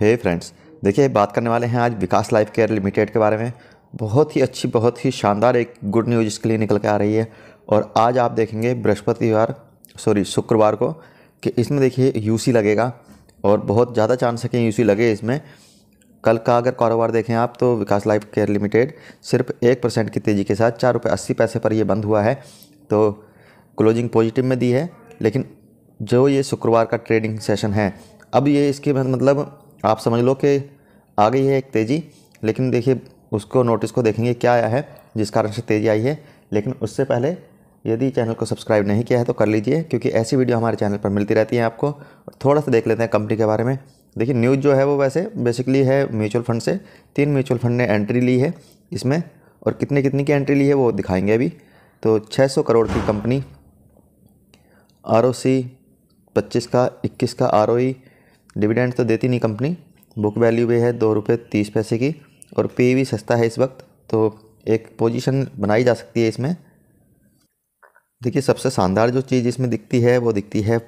हे hey friends देखिए बात करने वाले हैं आज विकास लाइफ केयर लिमिटेड के बारे में बहुत ही अच्छी बहुत ही शानदार एक गुड न्यूज़ इसके लिए निकल के आ रही है और आज आप देखेंगे बृहस्पतिवार सॉरी शुक्रवार को कि इसमें देखिए यूसी लगेगा और बहुत ज़्यादा चांस है कि यूसी लगे इसमें कल का अगर कारोबार देखें आप तो विकास लाइफ केयर लिमिटेड सिर्फ एक परसेंट की तेज़ी के साथ चार रुपये अस्सी पैसे पर यह बंद हुआ है तो क्लोजिंग पॉजिटिव में दी है लेकिन जो ये शुक्रवार का ट्रेडिंग सेशन है अब ये इसके मतलब आप समझ लो कि आ गई है एक तेज़ी लेकिन देखिए उसको नोटिस को देखेंगे क्या आया है जिस कारण से तेज़ी आई है लेकिन उससे पहले यदि चैनल को सब्सक्राइब नहीं किया है तो कर लीजिए क्योंकि ऐसी वीडियो हमारे चैनल पर मिलती रहती है आपको थोड़ा सा देख लेते हैं कंपनी के बारे में देखिए न्यूज़ जो है वो वैसे बेसिकली है म्यूचुअल फंड से तीन म्यूचुअल फंड ने एंट्री ली है इसमें और कितने कितने की एंट्री ली है वो दिखाएंगे अभी तो 600 करोड़ की कंपनी आर ओ सी पच्चीस का इक्कीस का आर ओ डिविडेंड तो देती नहीं कंपनी बुक वैल्यू भी है दो रुपये तीस पैसे की और पे भी सस्ता है इस वक्त तो एक पोजीशन बनाई जा सकती है इसमें देखिए सबसे शानदार जो चीज़ इसमें दिखती है वो दिखती है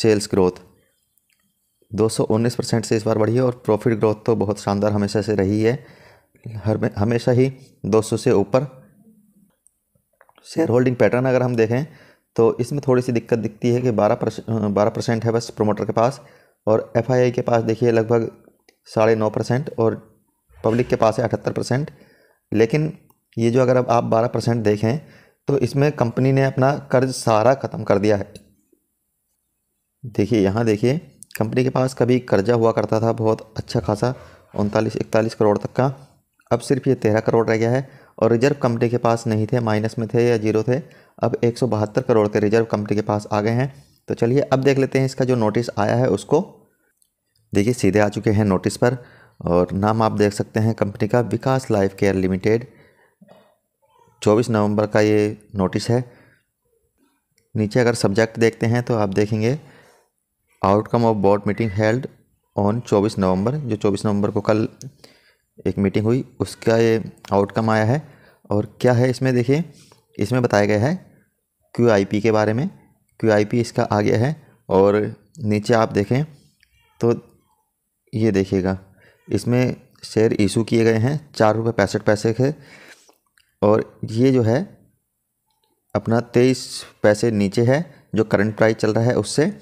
सेल्स ग्रोथ दो परसेंट से इस बार बढ़ी है और प्रॉफिट ग्रोथ तो बहुत शानदार हमेशा से रही है हर हमेशा ही 200 से ऊपर शेयर होल्डिंग पैटर्न अगर हम देखें तो इसमें थोड़ी सी दिक्कत दिखती है कि 12 बारह परसेंट है बस प्रोमोटर के पास और एफ के पास देखिए लगभग साढ़े नौ परसेंट और पब्लिक के पास है अठहत्तर परसेंट लेकिन ये जो अगर अब आप बारह परसेंट देखें तो इसमें कंपनी ने अपना कर्ज सारा ख़त्म कर दिया है देखिए यहाँ देखिए कंपनी के पास कभी कर्जा हुआ करता था बहुत अच्छा खासा उनतालीस इकतालीस करोड़ तक का अब सिर्फ ये तेरह करोड़ रह गया है और रिजर्व कंपनी के पास नहीं थे माइनस में थे या जीरो थे अब एक करोड़ के रिजर्व कंपनी के पास आ गए हैं तो चलिए अब देख लेते हैं इसका जो नोटिस आया है उसको देखिए सीधे आ चुके हैं नोटिस पर और नाम आप देख सकते हैं कंपनी का विकास लाइफ केयर लिमिटेड 24 नवंबर का ये नोटिस है नीचे अगर सब्जेक्ट देखते हैं तो आप देखेंगे outcome of board meeting held on 24 November जो 24 नवंबर को कल एक मीटिंग हुई उसका ये आउटकम आया है और क्या है इसमें देखिए इसमें बताया गया है क्यू के बारे में क्यू इसका आ गया है और नीचे आप देखें तो ये देखिएगा इसमें शेयर ईशू किए गए हैं चार रुपये पैंसठ पैसे के और ये जो है अपना तेईस पैसे नीचे है जो करंट प्राइस चल रहा है उससे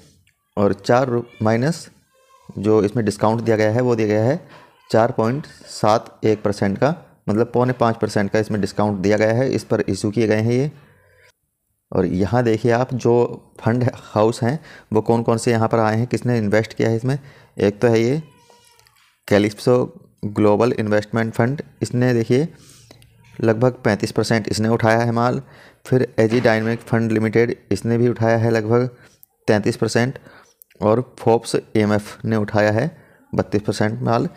और चार माइनस जो इसमें डिस्काउंट दिया गया है वो दिया गया है चार पॉइंट सात एक परसेंट का मतलब पौने पाँच परसेंट का इसमें डिस्काउंट दिया गया है इस पर इशू किए गए हैं ये और यहाँ देखिए आप जो फंड हाउस हैं वो कौन कौन से यहाँ पर आए हैं किसने इन्वेस्ट किया है इसमें एक तो है ये कैलिप्सो ग्लोबल इन्वेस्टमेंट फंड इसने देखिए लगभग 35 परसेंट इसने उठाया है माल फिर एजी डायनमिक फंड लिमिटेड इसने भी उठाया है लगभग 33 परसेंट और फोप्स एमएफ e ने उठाया है 32 परसेंट माल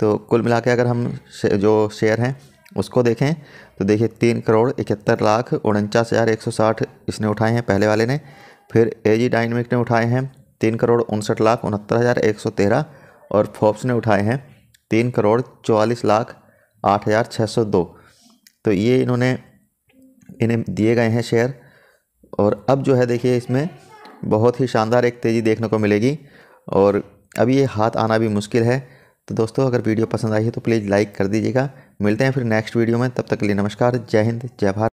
तो कुल मिला के अगर हम शे, जो शेयर हैं उसको देखें तो देखिए तीन करोड़ इकहत्तर लाख उनचास हज़ार एक सौ साठ इसने उठाए हैं पहले वाले ने फिर एजी डायनमिक ने उठाए हैं तीन करोड़ उनसठ लाख उनहत्तर हज़ार एक सौ तेरह और फोर्ब्स ने उठाए हैं तीन करोड़ चौवालीस लाख आठ हज़ार छः सौ दो तो ये इन्होंने इन्हें दिए गए हैं शेयर और अब जो है देखिए इसमें बहुत ही शानदार एक तेज़ी देखने को मिलेगी और अब ये हाथ आना भी मुश्किल है तो दोस्तों अगर वीडियो पसंद आई है तो प्लीज़ लाइक कर दीजिएगा मिलते हैं फिर नेक्स्ट वीडियो में तब तक के लिए नमस्कार जय हिंद जय भारत